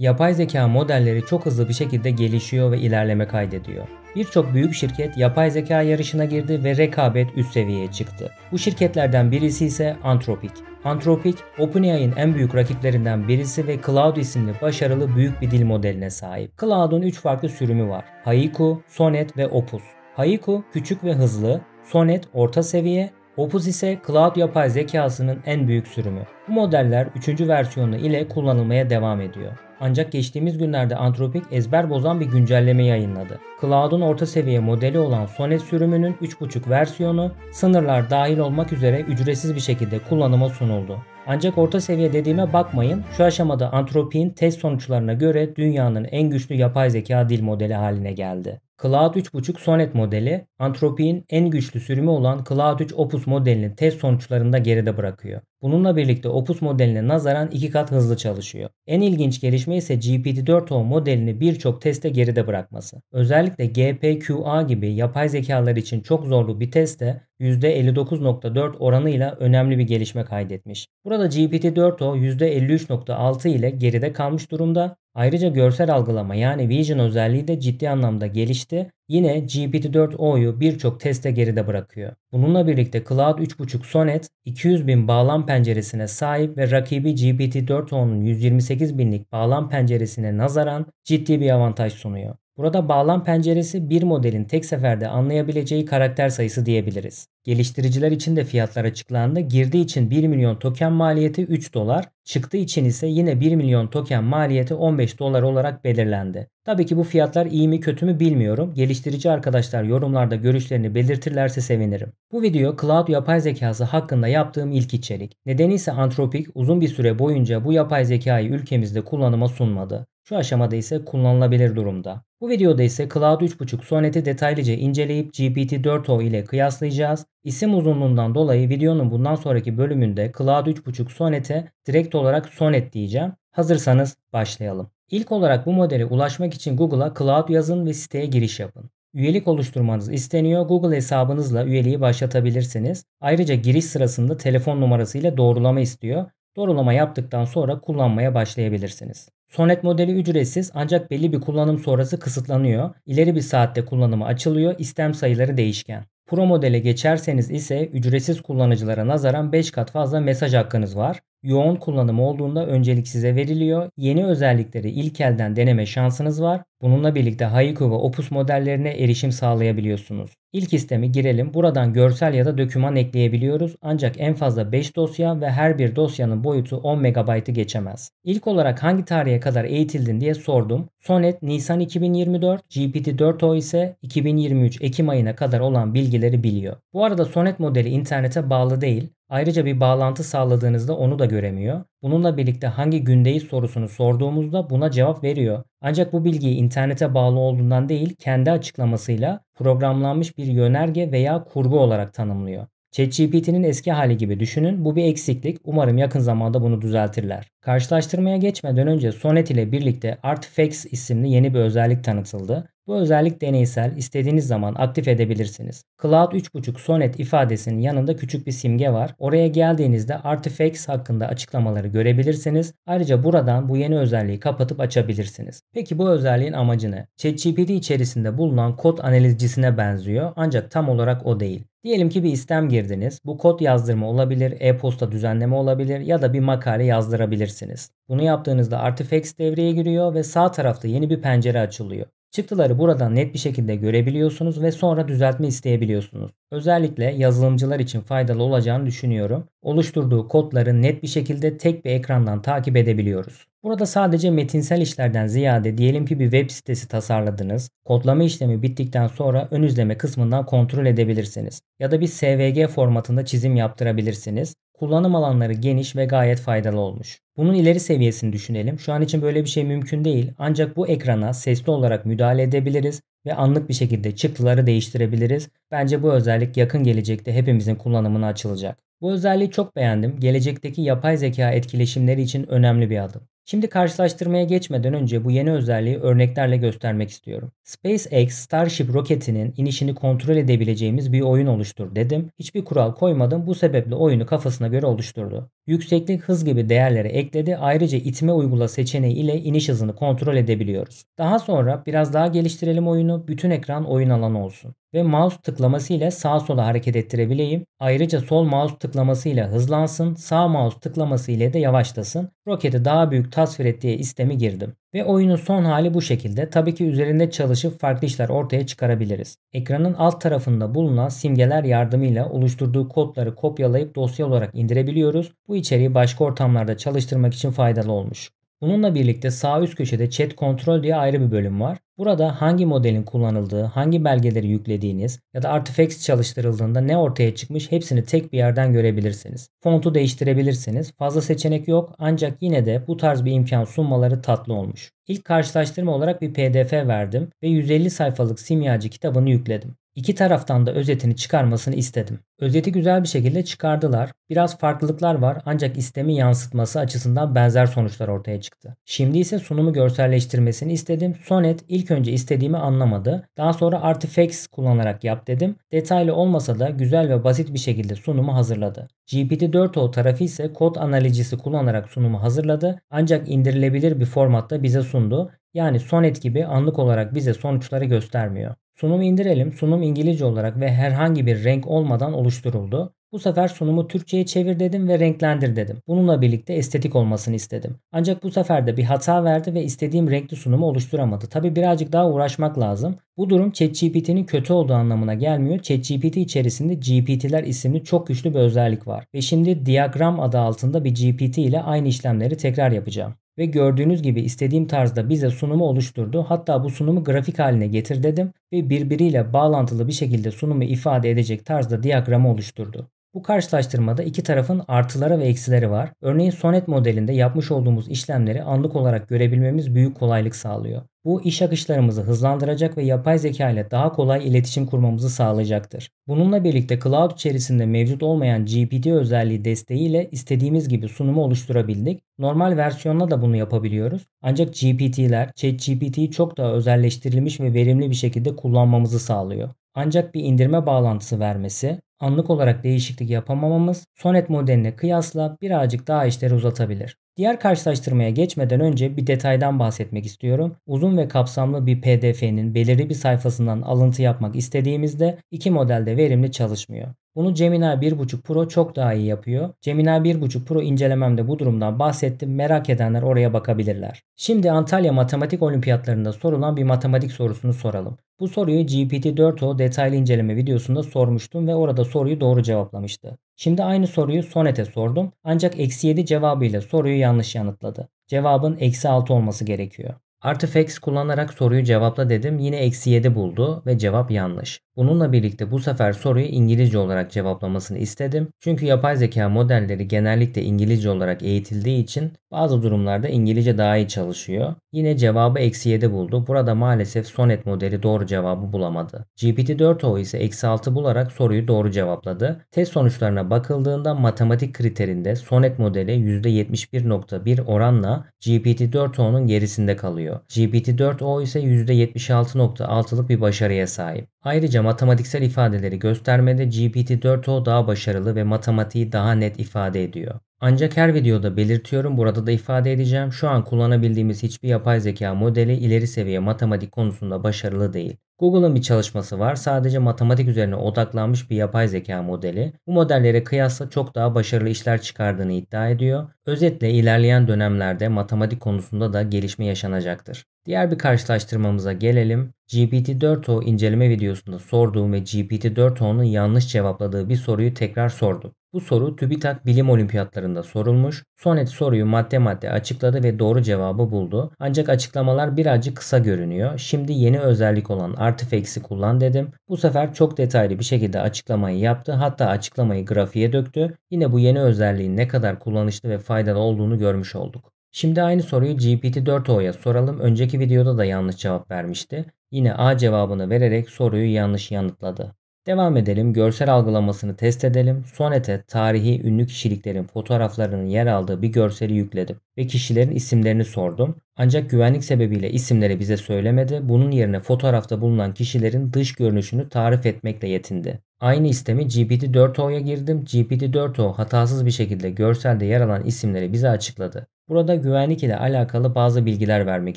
Yapay zeka modelleri çok hızlı bir şekilde gelişiyor ve ilerleme kaydediyor. Birçok büyük şirket yapay zeka yarışına girdi ve rekabet üst seviyeye çıktı. Bu şirketlerden birisi ise Anthropic. Anthropic, OpenAI'nin en büyük rakiplerinden birisi ve Cloud isimli başarılı büyük bir dil modeline sahip. Cloud'un 3 farklı sürümü var. Haiku, Sonnet ve Opus. Haiku küçük ve hızlı, Sonnet orta seviye, Opus ise Cloud yapay zekasının en büyük sürümü. Bu modeller 3. versiyonu ile kullanılmaya devam ediyor. Ancak geçtiğimiz günlerde Anthropic ezber bozan bir güncelleme yayınladı. Cloud'un orta seviye modeli olan Sonnet sürümünün 3.5 versiyonu sınırlar dahil olmak üzere ücretsiz bir şekilde kullanıma sunuldu. Ancak orta seviye dediğime bakmayın. Şu aşamada Anthropic'in test sonuçlarına göre dünyanın en güçlü yapay zeka dil modeli haline geldi. Cloud 3.5 Sonnet modeli, Antropi'nin en güçlü sürümü olan Cloud 3 Opus modelinin test sonuçlarında geride bırakıyor. Bununla birlikte Opus modeline nazaran iki kat hızlı çalışıyor. En ilginç gelişme ise GPT-4o modelini birçok teste geride bırakması. Özellikle GPQA gibi yapay zekalar için çok zorlu bir teste %59.4 oranıyla önemli bir gelişme kaydetmiş. Burada GPT-4o %53.6 ile geride kalmış durumda Ayrıca görsel algılama yani Vision özelliği de ciddi anlamda gelişti. Yine GPT-4o'yu birçok teste geride bırakıyor. Bununla birlikte Cloud 3.5 Sonnet 200 bin bağlam penceresine sahip ve rakibi GPT-4o'nun 128 binlik bağlam penceresine nazaran ciddi bir avantaj sunuyor. Burada bağlam penceresi bir modelin tek seferde anlayabileceği karakter sayısı diyebiliriz. Geliştiriciler için de fiyatlar açıklandı. Girdiği için 1 milyon token maliyeti 3 dolar, çıktığı için ise yine 1 milyon token maliyeti 15 dolar olarak belirlendi. Tabii ki bu fiyatlar iyi mi kötü mü bilmiyorum. Geliştirici arkadaşlar yorumlarda görüşlerini belirtirlerse sevinirim. Bu video cloud yapay zekası hakkında yaptığım ilk içerik. Nedeni ise Anthropic uzun bir süre boyunca bu yapay zekayı ülkemizde kullanıma sunmadı. Şu aşamada ise kullanılabilir durumda. Bu videoda ise Cloud 3.5 Sonet'i detaylıca inceleyip GPT-4o ile kıyaslayacağız. İsim uzunluğundan dolayı videonun bundan sonraki bölümünde Cloud 3.5 Sonet'e direkt olarak Sonet diyeceğim. Hazırsanız başlayalım. İlk olarak bu modele ulaşmak için Google'a Cloud yazın ve siteye giriş yapın. Üyelik oluşturmanız isteniyor. Google hesabınızla üyeliği başlatabilirsiniz. Ayrıca giriş sırasında telefon numarasıyla doğrulama istiyor. Doğrulama yaptıktan sonra kullanmaya başlayabilirsiniz. Sonet modeli ücretsiz ancak belli bir kullanım sonrası kısıtlanıyor. İleri bir saatte kullanımı açılıyor. İstem sayıları değişken. Pro modele geçerseniz ise ücretsiz kullanıcılara nazaran 5 kat fazla mesaj hakkınız var. Yoğun kullanım olduğunda öncelik size veriliyor. Yeni özellikleri ilk elden deneme şansınız var. Bununla birlikte Haiku ve Opus modellerine erişim sağlayabiliyorsunuz. İlk istemi girelim. Buradan görsel ya da döküman ekleyebiliyoruz. Ancak en fazla 5 dosya ve her bir dosyanın boyutu 10 MB'ı geçemez. İlk olarak hangi tarihe kadar eğitildin diye sordum. Sonet Nisan 2024, GPT-4o ise 2023 Ekim ayına kadar olan bilgileri biliyor. Bu arada Sonet modeli internete bağlı değil. Ayrıca bir bağlantı sağladığınızda onu da göremiyor. Bununla birlikte hangi gündeyiz sorusunu sorduğumuzda buna cevap veriyor. Ancak bu bilgiyi internete bağlı olduğundan değil, kendi açıklamasıyla programlanmış bir yönerge veya kurgu olarak tanımlıyor. ChatGPT'nin eski hali gibi düşünün. Bu bir eksiklik. Umarım yakın zamanda bunu düzeltirler. Karşılaştırmaya geçmeden önce Sonnet ile birlikte Artifacts isimli yeni bir özellik tanıtıldı. Bu özellik deneysel, istediğiniz zaman aktif edebilirsiniz. Cloud 3.5 sonet ifadesinin yanında küçük bir simge var. Oraya geldiğinizde Artifacts hakkında açıklamaları görebilirsiniz. Ayrıca buradan bu yeni özelliği kapatıp açabilirsiniz. Peki bu özelliğin amacını? ChatGPT içerisinde bulunan kod analizcisine benziyor ancak tam olarak o değil. Diyelim ki bir istem girdiniz. Bu kod yazdırma olabilir, e-posta düzenleme olabilir ya da bir makale yazdırabilirsiniz. Bunu yaptığınızda Artifacts devreye giriyor ve sağ tarafta yeni bir pencere açılıyor. Çıktıları buradan net bir şekilde görebiliyorsunuz ve sonra düzeltme isteyebiliyorsunuz. Özellikle yazılımcılar için faydalı olacağını düşünüyorum. Oluşturduğu kodları net bir şekilde tek bir ekrandan takip edebiliyoruz. Burada sadece metinsel işlerden ziyade diyelim ki bir web sitesi tasarladınız. Kodlama işlemi bittikten sonra ön izleme kısmından kontrol edebilirsiniz. Ya da bir SVG formatında çizim yaptırabilirsiniz. Kullanım alanları geniş ve gayet faydalı olmuş. Bunun ileri seviyesini düşünelim. Şu an için böyle bir şey mümkün değil. Ancak bu ekrana sesli olarak müdahale edebiliriz ve anlık bir şekilde çıktıları değiştirebiliriz. Bence bu özellik yakın gelecekte hepimizin kullanımına açılacak. Bu özelliği çok beğendim. Gelecekteki yapay zeka etkileşimleri için önemli bir adım. Şimdi karşılaştırmaya geçmeden önce bu yeni özelliği örneklerle göstermek istiyorum. SpaceX Starship roketinin inişini kontrol edebileceğimiz bir oyun oluştur dedim. Hiçbir kural koymadım bu sebeple oyunu kafasına göre oluşturdu. Yükseklik hız gibi değerleri ekledi ayrıca itme uygula seçeneği ile iniş hızını kontrol edebiliyoruz. Daha sonra biraz daha geliştirelim oyunu bütün ekran oyun alanı olsun ve mouse tıklaması ile sağ sola hareket ettirebileyim. Ayrıca sol mouse tıklaması ile hızlansın, sağ mouse tıklaması ile de yavaşlasın. Roketi daha büyük tasvir et diye istemi girdim. Ve oyunun son hali bu şekilde. Tabii ki üzerinde çalışıp farklı işler ortaya çıkarabiliriz. Ekranın alt tarafında bulunan simgeler yardımıyla oluşturduğu kodları kopyalayıp dosya olarak indirebiliyoruz. Bu içeriği başka ortamlarda çalıştırmak için faydalı olmuş. Bununla birlikte sağ üst köşede chat kontrol diye ayrı bir bölüm var. Burada hangi modelin kullanıldığı, hangi belgeleri yüklediğiniz ya da Artifacts çalıştırıldığında ne ortaya çıkmış hepsini tek bir yerden görebilirsiniz. Fontu değiştirebilirsiniz. Fazla seçenek yok ancak yine de bu tarz bir imkan sunmaları tatlı olmuş. İlk karşılaştırma olarak bir pdf verdim ve 150 sayfalık simyacı kitabını yükledim. İki taraftan da özetini çıkarmasını istedim. Özeti güzel bir şekilde çıkardılar. Biraz farklılıklar var ancak istemi yansıtması açısından benzer sonuçlar ortaya çıktı. Şimdi ise sunumu görselleştirmesini istedim. Sonet ilk önce istediğimi anlamadı. Daha sonra Artifex kullanarak yap dedim. Detaylı olmasa da güzel ve basit bir şekilde sunumu hazırladı. GPT-4o tarafı ise kod analizcisi kullanarak sunumu hazırladı. Ancak indirilebilir bir formatta bize sundu. Yani Sonet gibi anlık olarak bize sonuçları göstermiyor. Sunumu indirelim. Sunum İngilizce olarak ve herhangi bir renk olmadan oluşturuldu. Bu sefer sunumu Türkçe'ye çevir dedim ve renklendir dedim. Bununla birlikte estetik olmasını istedim. Ancak bu sefer de bir hata verdi ve istediğim renkli sunumu oluşturamadı. Tabi birazcık daha uğraşmak lazım. Bu durum ChatGPT'nin kötü olduğu anlamına gelmiyor. ChatGPT içerisinde GPT'ler isimli çok güçlü bir özellik var. Ve şimdi Diagram adı altında bir GPT ile aynı işlemleri tekrar yapacağım ve gördüğünüz gibi istediğim tarzda bize sunumu oluşturdu. Hatta bu sunumu grafik haline getir dedim ve birbiriyle bağlantılı bir şekilde sunumu ifade edecek tarzda diyagramı oluşturdu. Bu karşılaştırmada iki tarafın artıları ve eksileri var. Örneğin sonet modelinde yapmış olduğumuz işlemleri anlık olarak görebilmemiz büyük kolaylık sağlıyor. Bu iş akışlarımızı hızlandıracak ve yapay zeka ile daha kolay iletişim kurmamızı sağlayacaktır. Bununla birlikte cloud içerisinde mevcut olmayan GPT özelliği desteğiyle istediğimiz gibi sunumu oluşturabildik. Normal versiyonla da bunu yapabiliyoruz. Ancak GPT'ler ChatGPT'yi çok daha özelleştirilmiş ve verimli bir şekilde kullanmamızı sağlıyor. Ancak bir indirme bağlantısı vermesi, anlık olarak değişiklik yapamamamız Sonet modeline kıyasla birazcık daha işleri uzatabilir. Diğer karşılaştırmaya geçmeden önce bir detaydan bahsetmek istiyorum. Uzun ve kapsamlı bir PDF'nin belirli bir sayfasından alıntı yapmak istediğimizde iki modelde verimli çalışmıyor. Bunu Gemini 1.5 Pro çok daha iyi yapıyor. Gemini 1.5 Pro incelememde bu durumdan bahsettim. Merak edenler oraya bakabilirler. Şimdi Antalya Matematik Olimpiyatlarında sorulan bir matematik sorusunu soralım. Bu soruyu GPT-4o detaylı inceleme videosunda sormuştum ve orada soruyu doğru cevaplamıştı. Şimdi aynı soruyu Sonet'e sordum ancak eksi 7 cevabıyla soruyu yanlış yanıtladı. Cevabın eksi 6 olması gerekiyor. Artifex kullanarak soruyu cevapla dedim yine eksi 7 buldu ve cevap yanlış. Onunla birlikte bu sefer soruyu İngilizce olarak cevaplamasını istedim. Çünkü yapay zeka modelleri genellikle İngilizce olarak eğitildiği için bazı durumlarda İngilizce daha iyi çalışıyor. Yine cevabı eksi 7 buldu. Burada maalesef Sonet modeli doğru cevabı bulamadı. GPT-4o ise eksi 6 bularak soruyu doğru cevapladı. Test sonuçlarına bakıldığında matematik kriterinde Sonet modeli %71.1 oranla GPT-4o'nun gerisinde kalıyor. GPT-4o ise %76.6'lık bir başarıya sahip. Ayrıca matematiksel ifadeleri göstermede GPT-4o daha başarılı ve matematiği daha net ifade ediyor. Ancak her videoda belirtiyorum burada da ifade edeceğim şu an kullanabildiğimiz hiçbir yapay zeka modeli ileri seviye matematik konusunda başarılı değil. Google'ın bir çalışması var sadece matematik üzerine odaklanmış bir yapay zeka modeli. Bu modellere kıyasla çok daha başarılı işler çıkardığını iddia ediyor. Özetle ilerleyen dönemlerde matematik konusunda da gelişme yaşanacaktır. Diğer bir karşılaştırmamıza gelelim. GPT-4o inceleme videosunda sorduğum ve GPT-4o'nun yanlış cevapladığı bir soruyu tekrar sordum. Bu soru TÜBİTAK Bilim Olimpiyatlarında sorulmuş. Sonet soruyu madde madde açıkladı ve doğru cevabı buldu. Ancak açıklamalar birazcık kısa görünüyor. Şimdi yeni özellik olan Artifex'i kullan dedim. Bu sefer çok detaylı bir şekilde açıklamayı yaptı. Hatta açıklamayı grafiğe döktü. Yine bu yeni özelliğin ne kadar kullanışlı ve faydalı olduğunu görmüş olduk. Şimdi aynı soruyu GPT-4o'ya soralım. Önceki videoda da yanlış cevap vermişti. Yine A cevabını vererek soruyu yanlış yanıtladı. Devam edelim görsel algılamasını test edelim. Sonete tarihi ünlü kişiliklerin fotoğraflarının yer aldığı bir görseli yükledim ve kişilerin isimlerini sordum. Ancak güvenlik sebebiyle isimleri bize söylemedi. Bunun yerine fotoğrafta bulunan kişilerin dış görünüşünü tarif etmekle yetindi. Aynı istemi GPT-4o'ya girdim. GPT-4o hatasız bir şekilde görselde yer alan isimleri bize açıkladı. Burada güvenlik ile alakalı bazı bilgiler vermek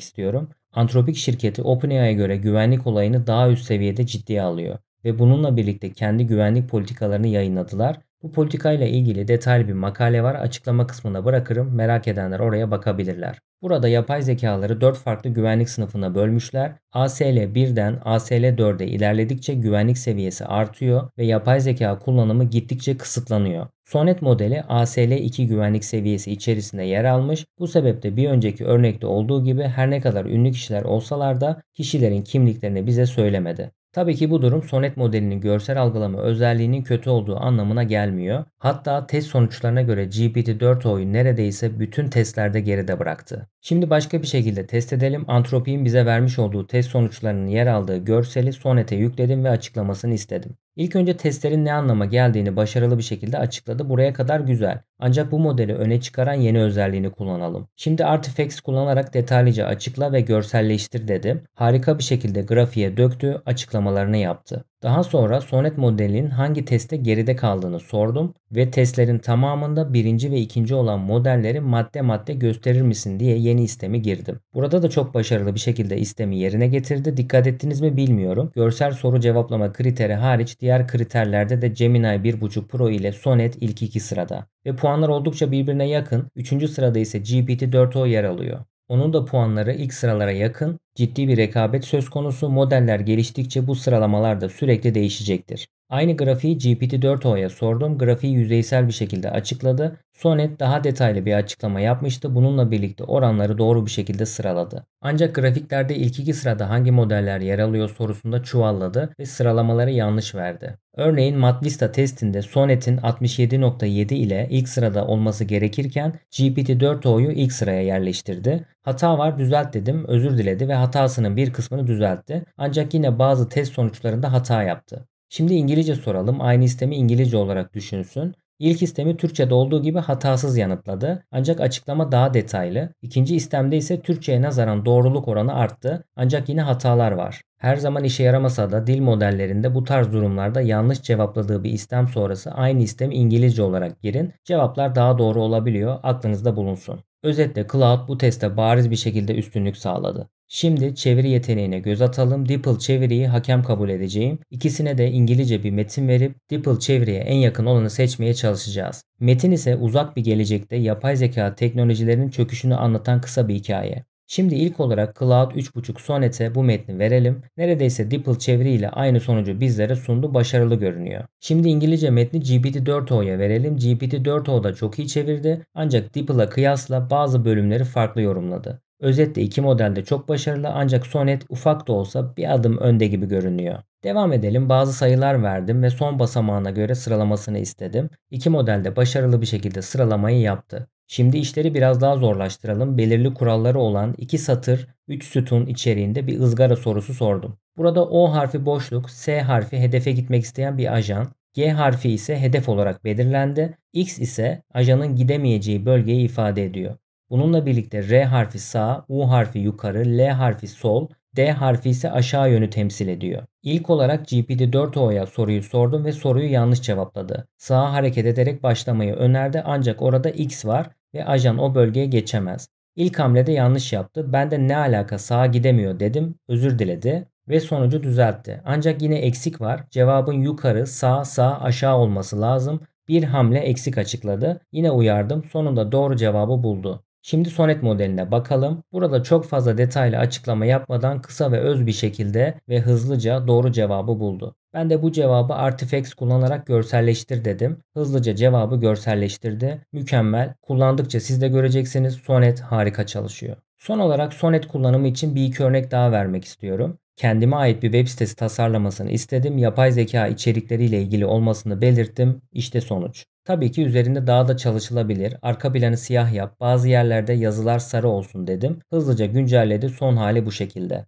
istiyorum. Antropik şirketi OpenAI'ya göre güvenlik olayını daha üst seviyede ciddiye alıyor ve bununla birlikte kendi güvenlik politikalarını yayınladılar bu politikayla ilgili detaylı bir makale var açıklama kısmına bırakırım merak edenler oraya bakabilirler. Burada yapay zekaları 4 farklı güvenlik sınıfına bölmüşler. ASL 1'den ASL 4'e ilerledikçe güvenlik seviyesi artıyor ve yapay zeka kullanımı gittikçe kısıtlanıyor. Sonet modeli ASL 2 güvenlik seviyesi içerisinde yer almış. Bu sebeple bir önceki örnekte olduğu gibi her ne kadar ünlü kişiler olsalar da kişilerin kimliklerini bize söylemedi. Tabii ki bu durum sonet modelinin görsel algılama özelliğinin kötü olduğu anlamına gelmiyor. Hatta test sonuçlarına göre GPT-4o'yu neredeyse bütün testlerde geride bıraktı. Şimdi başka bir şekilde test edelim. Antropi'nin bize vermiş olduğu test sonuçlarının yer aldığı görseli sonete yükledim ve açıklamasını istedim. İlk önce testlerin ne anlama geldiğini başarılı bir şekilde açıkladı. Buraya kadar güzel. Ancak bu modeli öne çıkaran yeni özelliğini kullanalım. Şimdi Artifacts kullanarak detaylıca açıkla ve görselleştir dedi. Harika bir şekilde grafiğe döktü, açıklamalarını yaptı. Daha sonra Sonet modelinin hangi teste geride kaldığını sordum ve testlerin tamamında birinci ve ikinci olan modelleri madde madde gösterir misin diye yeni istemi girdim. Burada da çok başarılı bir şekilde istemi yerine getirdi. Dikkat ettiniz mi bilmiyorum. Görsel soru cevaplama kriteri hariç diğer kriterlerde de Gemini 1.5 Pro ile Sonet ilk iki sırada. Ve puanlar oldukça birbirine yakın. Üçüncü sırada ise GPT-4o yer alıyor. Onun da puanları ilk sıralara yakın, ciddi bir rekabet söz konusu modeller geliştikçe bu sıralamalar da sürekli değişecektir. Aynı grafiği GPT-4o'ya sordum. Grafiği yüzeysel bir şekilde açıkladı. Sonet daha detaylı bir açıklama yapmıştı. Bununla birlikte oranları doğru bir şekilde sıraladı. Ancak grafiklerde ilk iki sırada hangi modeller yer alıyor sorusunda çuvalladı ve sıralamaları yanlış verdi. Örneğin MatVista testinde Sonet'in 67.7 ile ilk sırada olması gerekirken GPT-4o'yu ilk sıraya yerleştirdi. Hata var düzelt dedim, özür diledi ve hatasının bir kısmını düzeltti. Ancak yine bazı test sonuçlarında hata yaptı. Şimdi İngilizce soralım. Aynı istemi İngilizce olarak düşünsün. İlk istemi Türkçe'de olduğu gibi hatasız yanıtladı. Ancak açıklama daha detaylı. İkinci istemde ise Türkçe'ye nazaran doğruluk oranı arttı. Ancak yine hatalar var. Her zaman işe yaramasa da dil modellerinde bu tarz durumlarda yanlış cevapladığı bir istem sonrası aynı istemi İngilizce olarak girin. Cevaplar daha doğru olabiliyor. Aklınızda bulunsun. Özetle Cloud bu teste bariz bir şekilde üstünlük sağladı. Şimdi çeviri yeteneğine göz atalım. Dipple çeviriyi hakem kabul edeceğim. İkisine de İngilizce bir metin verip Dipple çeviriye en yakın olanı seçmeye çalışacağız. Metin ise uzak bir gelecekte yapay zeka teknolojilerinin çöküşünü anlatan kısa bir hikaye. Şimdi ilk olarak Cloud 3.5 Sonet'e bu metni verelim. Neredeyse DeepL çeviriyle aynı sonucu bizlere sundu. Başarılı görünüyor. Şimdi İngilizce metni GPT-4o'ya verelim. GPT-4o da çok iyi çevirdi. Ancak DeepL'a kıyasla bazı bölümleri farklı yorumladı. Özetle iki model de çok başarılı ancak Sonet ufak da olsa bir adım önde gibi görünüyor. Devam edelim bazı sayılar verdim ve son basamağına göre sıralamasını istedim. İki model de başarılı bir şekilde sıralamayı yaptı. Şimdi işleri biraz daha zorlaştıralım. Belirli kuralları olan iki satır, üç sütun içeriğinde bir ızgara sorusu sordum. Burada O harfi boşluk, S harfi hedefe gitmek isteyen bir ajan, G harfi ise hedef olarak belirlendi. X ise ajanın gidemeyeceği bölgeyi ifade ediyor. Bununla birlikte R harfi sağ, U harfi yukarı, L harfi sol, D harfi ise aşağı yönü temsil ediyor. İlk olarak GPT-4O'ya soruyu sordum ve soruyu yanlış cevapladı. Sağa hareket ederek başlamayı önerdi ancak orada X var ve ajan o bölgeye geçemez. İlk hamlede yanlış yaptı. Ben de ne alaka sağa gidemiyor dedim. Özür diledi ve sonucu düzeltti. Ancak yine eksik var. Cevabın yukarı, sağ, sağ, aşağı olması lazım. Bir hamle eksik açıkladı. Yine uyardım. Sonunda doğru cevabı buldu. Şimdi sonet modeline bakalım. Burada çok fazla detaylı açıklama yapmadan kısa ve öz bir şekilde ve hızlıca doğru cevabı buldu. Ben de bu cevabı Artifex kullanarak görselleştir dedim. Hızlıca cevabı görselleştirdi. Mükemmel. Kullandıkça siz de göreceksiniz Sonet harika çalışıyor. Son olarak Sonet kullanımı için bir iki örnek daha vermek istiyorum. Kendime ait bir web sitesi tasarlamasını istedim. Yapay zeka içerikleriyle ilgili olmasını belirttim. İşte sonuç. Tabii ki üzerinde daha da çalışılabilir. Arka planı siyah yap, bazı yerlerde yazılar sarı olsun dedim. Hızlıca güncelledi. Son hali bu şekilde.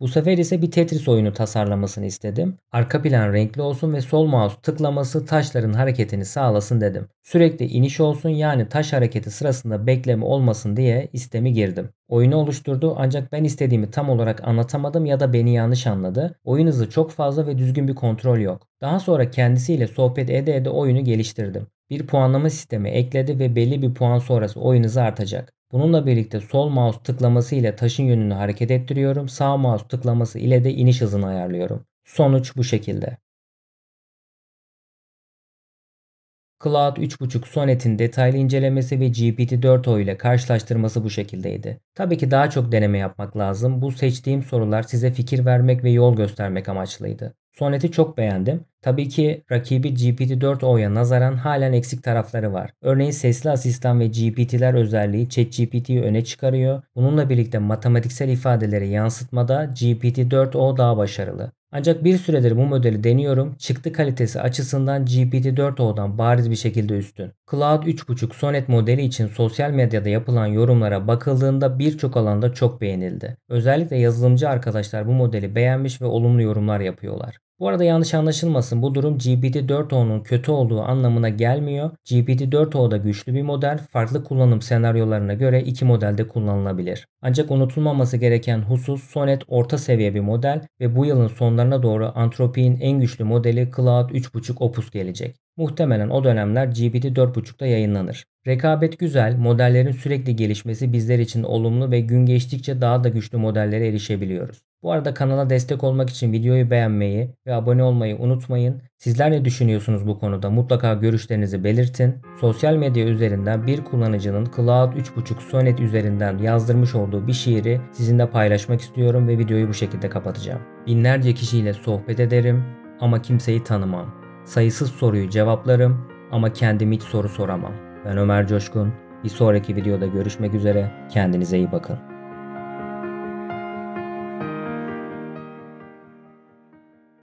Bu sefer ise bir Tetris oyunu tasarlamasını istedim. Arka plan renkli olsun ve sol mouse tıklaması taşların hareketini sağlasın dedim. Sürekli iniş olsun yani taş hareketi sırasında bekleme olmasın diye istemi girdim. Oyunu oluşturdu ancak ben istediğimi tam olarak anlatamadım ya da beni yanlış anladı. Oyun hızı çok fazla ve düzgün bir kontrol yok. Daha sonra kendisiyle sohbet ede ede oyunu geliştirdim. Bir puanlama sistemi ekledi ve belli bir puan sonrası oyun hızı artacak. Bununla birlikte sol mouse tıklaması ile taşın yönünü hareket ettiriyorum. Sağ mouse tıklaması ile de iniş hızını ayarlıyorum. Sonuç bu şekilde. Cloud 3.5 Sonet'in detaylı incelemesi ve GPT-4o ile karşılaştırması bu şekildeydi. Tabii ki daha çok deneme yapmak lazım. Bu seçtiğim sorular size fikir vermek ve yol göstermek amaçlıydı. Sonet'i çok beğendim. Tabii ki rakibi GPT-4o'ya nazaran halen eksik tarafları var. Örneğin sesli asistan ve GPT'ler özelliği ChatGPT'yi öne çıkarıyor. Bununla birlikte matematiksel ifadeleri yansıtmada GPT-4o daha başarılı. Ancak bir süredir bu modeli deniyorum. Çıktı kalitesi açısından GPT-4o'dan bariz bir şekilde üstün. Cloud 3.5 Sonnet modeli için sosyal medyada yapılan yorumlara bakıldığında birçok alanda çok beğenildi. Özellikle yazılımcı arkadaşlar bu modeli beğenmiş ve olumlu yorumlar yapıyorlar. Bu arada yanlış anlaşılmasın bu durum GPT-4o'nun kötü olduğu anlamına gelmiyor. GPT-4o da güçlü bir model, farklı kullanım senaryolarına göre iki modelde kullanılabilir. Ancak unutulmaması gereken husus Sonnet orta seviye bir model ve bu yılın sonlarına doğru Antropi'nin en güçlü modeli Cloud 3.5 Opus gelecek. Muhtemelen o dönemler GPT 4.5'da yayınlanır. Rekabet güzel, modellerin sürekli gelişmesi bizler için olumlu ve gün geçtikçe daha da güçlü modellere erişebiliyoruz. Bu arada kanala destek olmak için videoyu beğenmeyi ve abone olmayı unutmayın. Sizler ne düşünüyorsunuz bu konuda? Mutlaka görüşlerinizi belirtin. Sosyal medya üzerinden bir kullanıcının Cloud 3.5 Sonnet üzerinden yazdırmış olduğu bir şiiri sizinle paylaşmak istiyorum ve videoyu bu şekilde kapatacağım. Binlerce kişiyle sohbet ederim ama kimseyi tanımam. Sayısız soruyu cevaplarım ama kendim hiç soru soramam. Ben Ömer Coşkun. Bir sonraki videoda görüşmek üzere. Kendinize iyi bakın.